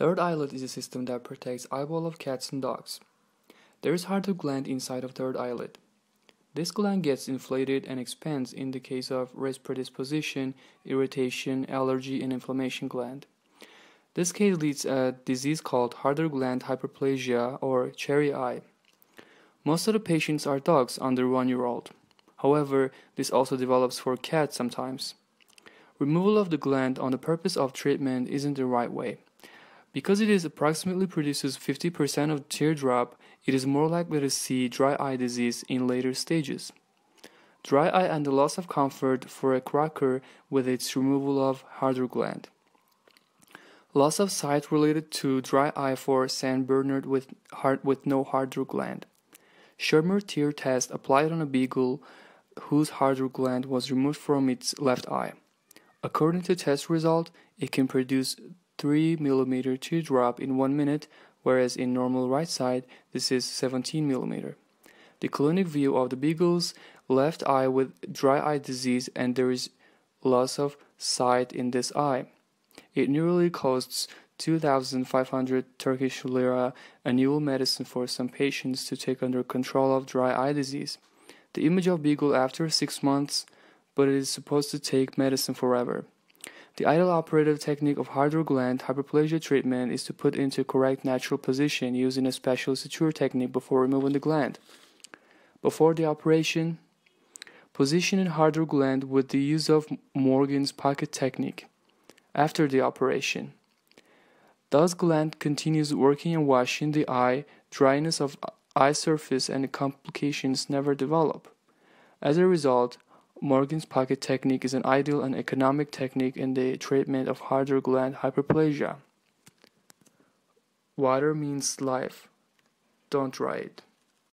Third eyelid is a system that protects eyeball of cats and dogs. There is hard to gland inside of third eyelid. This gland gets inflated and expands in the case of risk predisposition, irritation, allergy, and inflammation gland. This case leads a disease called harder gland hyperplasia or cherry eye. Most of the patients are dogs under one year old. However, this also develops for cats sometimes. Removal of the gland on the purpose of treatment isn't the right way. Because it is approximately produces 50% of teardrop, it is more likely to see dry eye disease in later stages. Dry eye and the loss of comfort for a cracker with its removal of harder gland. Loss of sight related to dry eye for San Bernard with, heart, with no harder gland. Shermer tear test applied on a beagle whose harder gland was removed from its left eye. According to test result, it can produce 3 mm to drop in 1 minute, whereas in normal right side this is 17 mm. The clinic view of the beagle's left eye with dry eye disease and there is loss of sight in this eye. It nearly costs 2,500 Turkish lira annual medicine for some patients to take under control of dry eye disease. The image of beagle after 6 months, but it is supposed to take medicine forever. The ideal operative technique of hydro gland hyperplasia treatment is to put into correct natural position using a special suture technique before removing the gland. Before the operation, positioning hydro gland with the use of Morgan's pocket technique. After the operation, thus gland continues working and washing the eye, dryness of eye surface and complications never develop. As a result, Morgan's pocket technique is an ideal and economic technique in the treatment of harder gland hyperplasia. Water means life. Don't try it.